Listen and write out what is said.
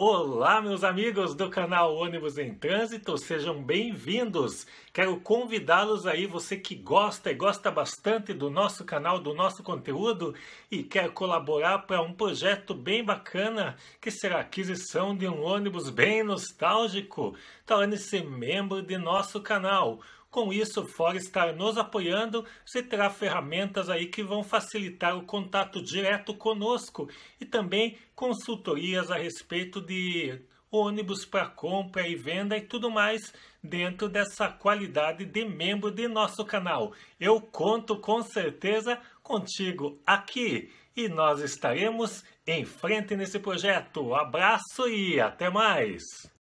Olá, meus amigos do canal Ônibus em Trânsito, sejam bem-vindos. Quero convidá-los aí, você que gosta e gosta bastante do nosso canal, do nosso conteúdo e quer colaborar para um projeto bem bacana que será a aquisição de um ônibus bem nostálgico. Torne-se membro de nosso canal. Com isso, fora estar nos apoiando, você terá ferramentas aí que vão facilitar o contato direto conosco e também consultorias a respeito de ônibus para compra e venda e tudo mais dentro dessa qualidade de membro de nosso canal. Eu conto com certeza contigo aqui e nós estaremos em frente nesse projeto. Abraço e até mais!